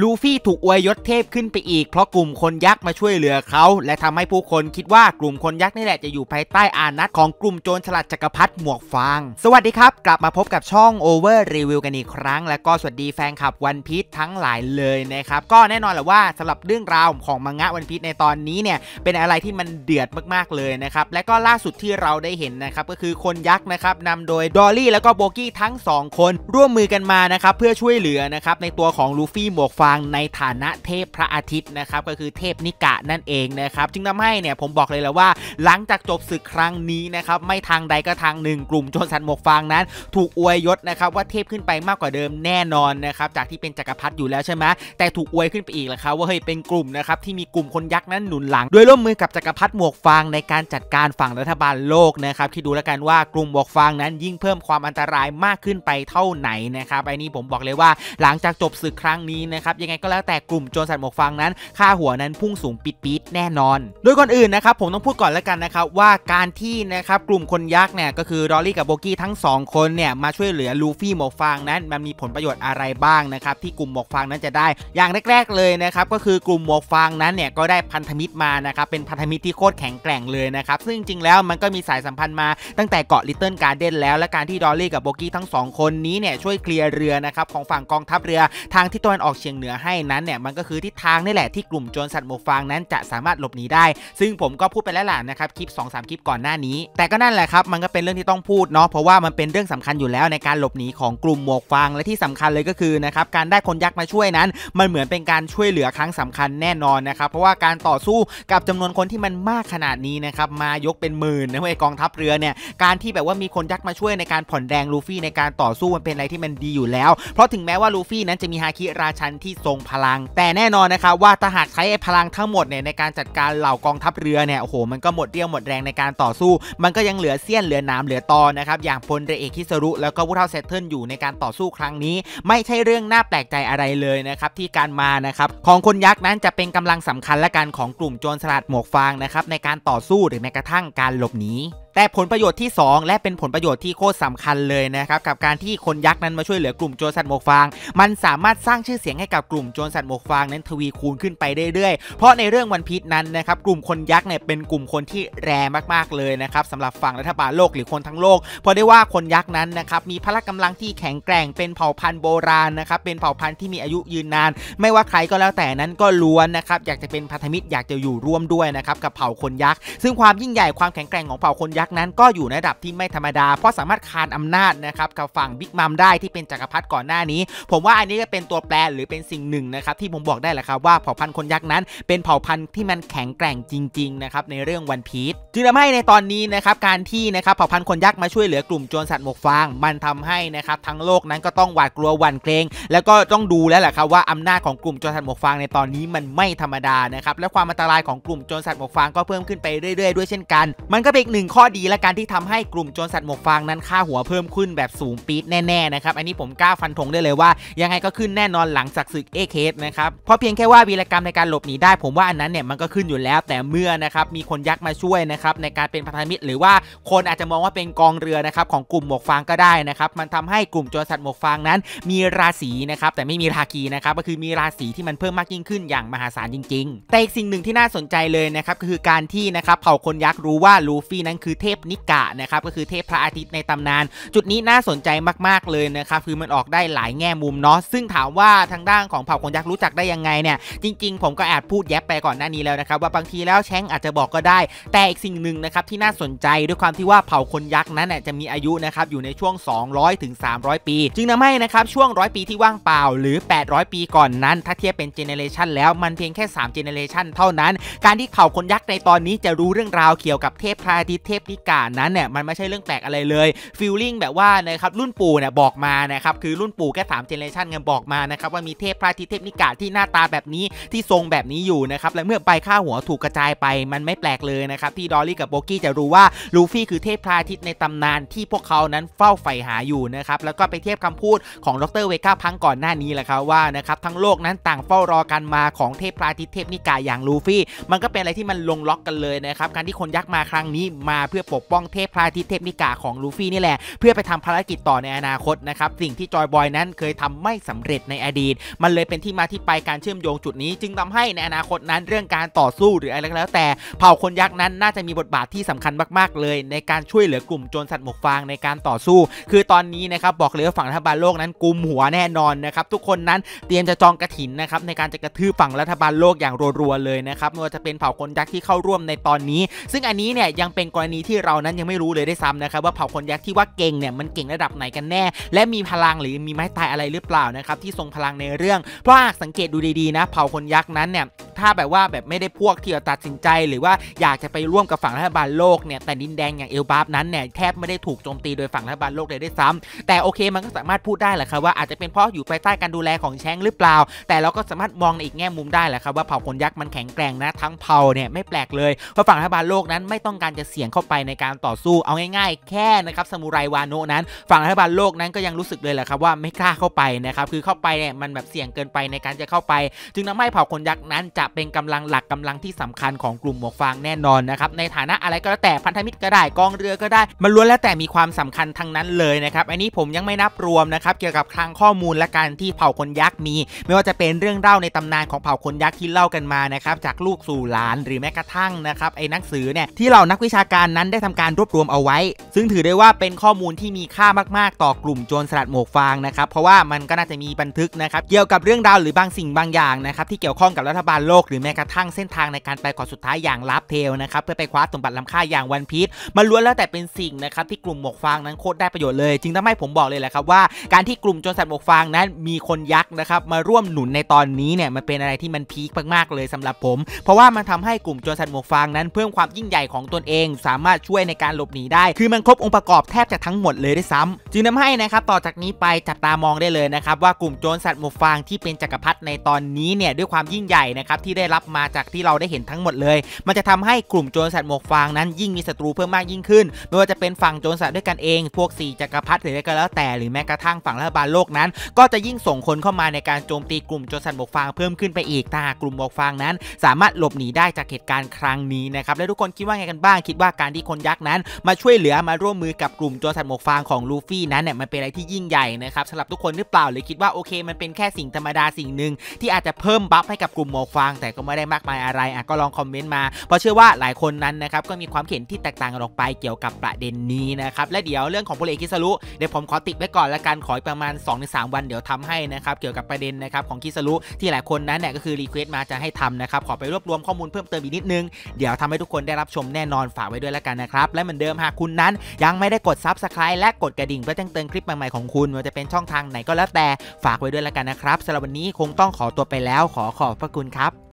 ลูฟี่ถูกอวยยศเทพขึ้นไปอีก เพราะกลุ่มคนยักษ์มาช่วยเหลือเขา และทำให้ผู้คนคิดว่ากลุ่มคนยักษ์นี่แหละ จะอยู่ภายใต้อานัตของกลุ่มโจรฉลาดจักรพรรดิหมวกฟาง สวัสดีครับ กลับมาพบกับช่อง Over r e ีวิวกันอีกครั้ง และก็สวัสดีแฟนคลับวันพีชทั้งหลายเลยนะครับ ก็แน่นอนแหละว่าสำหรับเรื่องราวของมังงะวันพีชในตอนนี้เนี่ยเป็นอะไรที่มันเดือดมากๆเลยนะครับและก็ล่าสุดที่เราได้เห็นนะครับก็คือคนยักษ์นะครับนำโดยดอลลี่แล้วก็โบกี้ทั้ง2คนร่วมมือกันมานะครับเพื่อช่วยเหลือนะครับในตัวของลูฟี่หมวกฟังในฐานะเทพพระอาทิตย์นะครับ ก็คือเทพนิกะนั่นเองนะครับ จึงทำให้เนี่ยผมบอกเลยแล้วว่า หลังจากจบศึกครั้งนี้นะครับ ไม่ทางใดก็ทางหนึ่งกลุ่มโจรสันหมวกฟางนั้น ถูกอวยยศนะครับ ว่าเทพขึ้นไปมากกว่าเดิมแน่นอนนะครับ จากที่เป็นจักรพรรดิอยู่แล้วใช่ไหมแต่ถูกอวยขึ้นไปอีกแล้วครับ ว่าเฮ้ยเป็นกลุ่มนะครับที่มีกลุ่มคนยักษ์นั้นหนุนหลังโดยร่วมมือกับจักรพรรดิหมวกฟางในการจัดการฝั่งรัฐบาลโลกนะครับคิดดูแล้วกันว่ากลุ่มหมวกฟางนั้น ยิ่งเพิ่มความอันตรายมากขึ้นไปเท่าไหนนะครับไอ้นี้ผมบอกเลยว่า หลังจากจบศึกครั้งนี้นะครับับยังไงก็แล้วแต่กลุ่มโจรสัตว์หมวกฟางนั้น ค่าหัวนั้นพุ่งสูงปิดปี๊ดแน่นอน โดยก่อนอื่นนะครับผมต้องพูดก่อนแล้วกันนะครับ ว่าการที่นะครับกลุ่มคนยักษ์เนี่ยก็คือดอลลี่กับโบกี้ทั้ง 2 คนเนี่ยมาช่วยเหลือลูฟี่หมวกฟางนั้นมันมีผลประโยชน์อะไรบ้างนะครับที่กลุ่มหมวกฟางนั้นจะได้อย่างแรก ๆเลยนะครับก็คือกลุ่มหมวกฟางนั้นเนี่ยก็ได้พันธมิตรมานะครับเป็นพันธมิตรที่โคตรแข็งแกร่งเลยนะครับซึ่งจริงแล้วมันก็มีสายสัมพันธ์มาตั้งแต่เกาะลิตเติ้ลการ์เด้นแล้วและการที่ดอลลี่กับโบกี้ทั้ง2คนนี้เนี่ยช่วยเคลียร์เรือนะครับของฝั่งกองทัพเรือ ทางที่ตะวันออกเฉียงเหนือให้นั้นเนี่ยมันก็คือทิศทางนี่แหละที่กลุ่มโจรสัตว์หมวกฟางนั้นจะสามารถหลบหนีได้ ซึ่งผมก็พูดไปแล้วล่ะนะครับคลิป2อสคลิปก่อนหน้านี้ แต่ก็นั่นแหละครับมันก็เป็นเรื่องที่ต้องพูดเนาะเพราะว่ามันเป็นเรื่องสำคัญอยู่แล้วในการหลบหนีของกลุ่มหมวกฟางและที่สำคัญเลยก็คือนะครับการได้คนยักษ์มาช่วยนั้น มันเหมือนเป็นการช่วยเหลือครั้งสำคัญแน่นอนนะครับเพราะว่าการต่อสู้กับจำนวนคนที่มันมากขนาดนี้นะครับมายกเป็นหมื่นนะเว้ยกองทัพเรือเนี่ยการที่แบบว่ามีคนยักษ์มาช่วยในการผ่อนแรงลูฟี่ในการต่อสู้มันเป็นอะไรที่มันดีอยู่แล้ว เพราะถึงแม้ว่าลูฟี่นั้นจะมีฮาคิราชันที่ทรงพลัง แต่แน่นอนนะครับ ว่าถ้าหากใช้พลังทั้งหมดเนี่ยในการจัดการเหล่ากองทัพเรือเนี่ยโอ้โห มันก็หมดเรี่ยวหมดแรงในการต่อสู้ มันก็ยังเหลือเสี้ยน เหลือน้ำเหลือตอนนะครับอย่างพลเรือเอกคิสรุแล้วก็ผู้เท่าเซตเทิลอยู่ในการต่อสู้ครั้งนี้ ไม่ใช่เรื่องน่าแปลกใจอะไรเลยนะครับที่การมานะครับ ของคนยักษ์นั้นจะเป็นกำลังสำคัญและการของกลุ่มโจรสลัดหมวกฟางนะครับในการต่อสู้หรือแม้กระทั่งการหลบหนีแต่ผลประโยชน์ที่ 2 และเป็นผลประโยชน์ที่โคตรสาคัญเลยนะครับกับการที่คนยักษ์นั้นมาช่วยเหลือกลุ่มโจรสัตว์หมวกฟางมันสามารถสร้างชื่อเสียงให้กับกลุ่มโจรสัตว์หมวกฟางนั้นทวีคูณขึ้นไปเรื่อยๆเพราะในเรื่องวันพีชนั้นนะครับกลุ่มคนยักษ์เนี่ยเป็นกลุ่มคนที่แรงมากๆเลยนะครับสำหรับฝั่งรัฐบาลโลกหรือคนทั้งโลกเพราะได้ว่าคนยักษ์นั้นนะครับมีพละกำลังที่แข็งแกร่งเป็นเผ่าพันธุ์โบราณนะครับเป็นเผ่าพันธุ์ที่มีอายุยืนนาน ไม่ว่าใครก็แล้วแต่นั้นก็ล้วนนะครับอยากจะเป็นพันธมิตรอยากจะอยู่ร่วมด้วยนะครับกับเผ่าคนยักษ์ซึ่งความยิ่งใหญ่ความแข็งแกร่งของเผ่าคนยัักษ์นั้นก็อยู่ในระดับที่ไม่ธรรมดา เพราะสามารถคานอำนาจนะครับกับฝั่งบิ๊กมัมได้ที่เป็นจักรพรรดิก่อนหน้านี้ ผมว่าอันนี้ก็เป็นตัวแปรหรือเป็นสิ่งหนึ่งนะครับที่ผมบอกได้แหละครับว่าเผ่าพันธุ์คนยักษ์นั้น เป็นเผ่าพันธุ์ที่มันแข็งแกร่งจริงๆนะครับในเรื่องวันพีชจึงทำให้ในตอนนี้นะครับการที่นะครับเผ่าพันธุ์คนยักษ์มาช่วยเหลือกลุ่มโจรสัตว์หมกฟางมันทำให้นะครับทั้งโลกนั้นก็ต้องหวาดกลัวหวั่นเกรง แล้วก็ต้องดูแล้วแหละครับว่าอำนาจของกลุ่มโจรสัตว์หมกฟางในตอนนี้มันไม่ธรรมดานะครับและความอันตรายของกลุ่มโจรสัตว์หมกฟางก็เพิ่มขึ้นไปเรื่อย ๆด้วยเช่นกัน มันก็เป็นหนึ่งข้อดีและการที่ทำให้กลุ่มโจรสัตว์หมวกฟางนั้น ค่าหัวเพิ่มขึ้นแบบสูงปี๊ดแน่ๆนะครับ อันนี้ผมกล้าฟันธงได้เลยว่า ยังไงก็ขึ้นแน่นอนหลังจากศึกเอเคสนะครับ เพราะเพียงแค่ว่าวีรกรรมในการหลบหนีได้ ผมว่าอันนั้นเนี่ยมันก็ขึ้นอยู่แล้วแต่เมื่อนะครับมีคนยักษ์มาช่วยนะครับ ในการเป็นพันธมิตรหรือว่าคนอาจจะมองว่าเป็นกองเรือนะครับของกลุ่มหมวกฟางก็ได้นะครับมันทำให้กลุ่มโจรสัตว์หมวกฟางนั้น มีราศีนะครับแต่ไม่มีราคีนะครับก็คือมีราศีที่มันเพิ่มมากยิ่งขึ้นอย่างมหาศาลจริง ๆ แต่อีกสิ่งหนึ่งที่น่าสนใจเลยนะครับก็คือการที่นะครับเผ่าคนยักษ์รู้ว่าลูฟี่นั้นคือเทพนิกะนะครับก็คือเทพพระอาทิตย์ในตำนาน จุดนี้น่าสนใจมากๆเลยนะครับคือมันออกได้หลายแง่มุมเนาะซึ่งถามว่าทางด้านของเผ่าคนยักษ์รู้จักได้ยังไงเนี่ยจริงๆ ผมก็อาจพูดแย้บไปก่อนหน้านี้แล้วนะครับว่าบางทีแล้วแชงอาจจะบอกก็ได้แต่อีกสิ่งหนึ่งนะครับที่น่าสนใจด้วยความที่ว่าเผ่าคนยักษ์นั้นเนี่ยจะมีอายุนะครับอยู่ในช่วง 200ถึง300 ปี จึงทำให้นะครับช่วง100ปีที่ว่างเปล่าหรือ 800 ปีก่อนนั้น ถ้าเทียบเป็นเจเนเรชันแล้วมันเพียงแค่3เจเนเรชันเท่านั้น การที่เผ่าคนยักษ์ในตอนนี้จะรู้เรื่องราวเกี่ยวกับเทพพระอาทิตย์เทพิการนั้นเนี่ยมันไม่ใช่เรื่องแปลกอะไรเลยฟิลลิ่งแบบว่านะครับรุ่นปู่เนี่ยบอกมานะครับคือรุ่นปู่แค่สามเจเนเรชันเงินบอกมานะครับว่ามีเทพพระทิเทพนิกาที่หน้าตาแบบนี้ที่ทรงแบบนี้อยู่นะครับและเมื่อไปข้าหัวถูกกระจายไปมันไม่แปลกเลยนะครับที่ดอลลี่กับโบกี้จะรู้ว่าลูฟี่คือเทพพระอาทิตย์ในตำนานที่พวกเขานั้นเฝ้าใฝ่หาอยู่นะครับแล้วก็ไปเทียบคำพูดของดรเวก้าพังก่อนหน้านี้แหละครับว่านะครับทั้งโลกนั้นต่างเฝ้ารอการมาของเทพพระอาทิตย์เทพนิกาอย่างลูฟี่มันก็เป็นอะไรที่มันลงล็อกกันเลยนะครับการที่คนยักษ์มาครั้งนี้มาเพื่ออปกป้องเทพพระอาทิตย์เทพนิกาของลูฟี่นี่แหละ เพื่อไปทำภารกิจต่อในอนาคตนะครับสิ่งที่จอยบอยนั้นเคยทำไม่สำเร็จในอดีต มันเลยเป็นที่มาที่ไปการเชื่อมโยงจุดนี้ จึงทำให้ในอนาคตนั้นเรื่องการต่อสู้หรืออะไรก็แล้วแต่เผ่าคนยักษ์นั้นน่าจะมีบทบาทที่สำคัญมากๆเลย ในการช่วยเหลือกลุ่มโจรสัตว์หมวกฟางในการต่อสู้ คือตอนนี้นะครับบอกเลยว่าฝั่งรัฐบาลโลกนั้นกุมหัวแน่นอนนะครับทุกคนนั้นเตรียมจะจองกระถินนะครับในการจะกระทืบฝั่งรัฐบาลโลกอย่างรัวๆเลยนะครับไม่ว่าจะเป็นเผ่าคนยักษ์ที่เข้าร่วมในตอนนี้ ซึ่งอันนี้เนี่ยยังเป็นกรณีที่ที่เรานั้นยังไม่รู้เลยได้ซ้ำนะครับว่าเผ่าคนยักษ์ที่ว่าเก่งเนี่ยมันเก่งระดับไหนกันแน่ และมีพลังหรือมีไม้ตายอะไรหรือเปล่านะครับที่ทรงพลังในเรื่อง เพราะหากสังเกตดูดีๆนะ เผ่าคนยักษ์นั้นเนี่ยถ้าแบบว่าแบบไม่ได้พวกที่จะตัดสินใจ หรือว่าอยากจะไปร่วมกับฝั่งรัฐบาลโลกเนี่ยแต่ดินแดงอย่างเอลบาฟนั้นเนี่ยแทบไม่ได้ถูกโจมตีโดยฝั่งรัฐบาลโลกเลยได้ซ้ำ แต่โอเคมันก็สามารถพูดได้แหละครับว่าอาจจะเป็นเพราะอยู่ภายใต้ การดูแลของแชงหรือเปล่า แต่เราก็สามารถมองในอีกแง่มุมได้แหละครับว่าเผ่าคนยักษ์มันแข็งแกร่งนะ ทั้งเผ่าเนี่ยไม่แปลกเลยเพราะฝั่งรัฐบาลโลกนั้นไม่ต้องการจะเสี่ยงเข้าไปในการต่อสู้เอาง่าย ๆ แค่นะครับสมุไรวานโนนั้น ฝั่งรัฐบาลโลกนั้นก็ยังรู้สึกเลยแหละครับว่าไม่กล้าเข้าไปนะครับคือเข้าไปเนี่ยมันแบบเสี่ยงเกินไปในการจะเข้าไปจึงทำให้เผ่าคนยักษ์นั้นใจะเป็นกำลังหลักกำลังที่สำคัญของกลุ่มหมวกฟางแน่นอนนะครับในฐานะอะไรก็แล้วแต่พันธมิตรก็ได้กองเรือก็ได้มันล้วนแล้วแต่มีความสำคัญทั้งนั้นเลยนะครับอันนี้ผมยังไม่นับรวมนะครับเกี่ยวกับคลังข้อมูลและการที่เผ่าคนยักษ์มี ไม่ว่าจะเป็นเรื่องเล่าในตำนานของเผ่าคนยักษ์ที่เล่ากันมานะครับจากลูกสู่หลานหรือแม้กระทั่งนะครับไอ้นักสือเนี่ยที่เหล่านักวิชาการนั้นได้ทำการรวบรวมเอาไว้ ซึ่งถือได้ว่าเป็นข้อมูลที่มีค่ามาก ๆ ต่อกลุ่มโจรสลัดหมวกฟางนะครับเพราะว่ามันก็น่าจะมีบันทึกนะครับเกี่ยวกับเรื่องราวหรือบางสิ่งบางอย่างนะครับที่เกี่ยวข้องกับรัฐบาลโลลกหรือแม้กระทั่งเส้นทางในการไปก่อนสุดท้ายอย่างลับเทลนะครับเพื่อไปคว้าสมบัติล้ำค่าอย่างวันพีชมาล้วนแล้วแต่เป็นสิ่งนะครับที่กลุ่มหมวกฟางนั้นโคตรได้ประโยชน์เลย จึงทำให้ผมบอกเลยแหละครับว่า การที่กลุ่มโจรสัตว์หมวกฟางนั้นมีคนยักษ์นะครับ มาร่วมหนุนในตอนนี้เนี่ยมันเป็นอะไรที่มันพีคมากๆเลยสำหรับผม เพราะว่ามันทำให้กลุ่มโจรสัตว์หมวกฟางนั้นเพิ่มความยิ่งใหญ่ของตนเองสามารถช่วยในการหลบหนีได้ คือมันครบองค์ประกอบแทบจะทั้งหมดเลยด้วยซ้ำจึงทาให้นะครับต่อจากนี้ไปจับตามองได้เลยนะครับ ว่ากลุ่มโจรสัตว์หมวกฟางที่เป็นจักรพรรดิในตอนนี้เนี่ยด้วยความยิ่งใหญ่นะครับที่ได้รับมาจากที่เราได้เห็นทั้งหมดเลย มันจะทำให้กลุ่มโจรสัตว์หมวกฟางนั้นยิ่งมีศัตรูเพิ่มมากยิ่งขึ้น ไม่ว่าจะเป็นฝั่งโจรสัตว์ด้วยกันเอง พวกสี่จักรพรรดิหรืออะไรก็แล้วแต่ หรือแม้กระทั่งฝั่งรัฐบาลโลกนั้น ก็จะยิ่งส่งคนเข้ามาในการโจมตี กลุ่มโจรสัตว์หมวกฟางเพิ่มขึ้นไปอีกถ้ากกลุ่มหมวกฟางนั้น สามารถหลบหนีได้จากเหตุการณ์ครั้งนี้นะครับ และทุกคนคิดว่าไงกันบ้าง คิดว่าการที่คนยักษ์นั้น มาช่วยเหลือมาร่วมมือกับกลุ่มโจรสัตว์หมวกฟางของลูฟี่ นั้นเนี่ยมันเป็นอะไรที่ยิ่งใหญ่นะครับสำหรับทุกคนหรือเปล่า หรือคิดว่าโอเค มันเป็นแค่สิ่งธรรมดาสิ่งหนึ่งที่อาจจะเพิ่มบัฟให้กับกลุ่มหมวกฟางงแต่ก็ไม่ได้มากมายอะไรอ่ะก็ลองคอมเมนต์มา เพราะเชื่อว่าหลายคนนั้นนะครับก็มีความเห็นที่แตกต่างออกไปเกี่ยวกับประเด็นนี้นะครับและเดี๋ยวเรื่องของพลเอกคิสรุเดี๋ยวผมขอติดไว้ก่อนละกันขอประมาณ2-3วัน เดี๋ยวทำให้นะครับเกี่ยวกับประเด็นนะครับของคิสรุที่หลายคนนั้นเนี่ยก็คือรีเควสต์มาจะให้ทำนะครับขอไปรวบรวมข้อมูลเพิ่มเติมอีกนิดนึง เดี๋ยวทำให้ทุกคนได้รับชมแน่นอนฝากไว้ด้วยละกันนะครับและเหมือนเดิม หากคุณนั้น ยังไม่ได้กดซับสไครต์และกดกระดิ่งเพื่อแจ้งเตือนคลิปใหม่ๆของคุณว่าจะเป็นช่องทางไหนก็แล้วแต่ฝากไว้ด้วยละกันนะครับสำหรับวันนี้คงต้องขอตัวไปแล้วขอขอบพระคุณครับ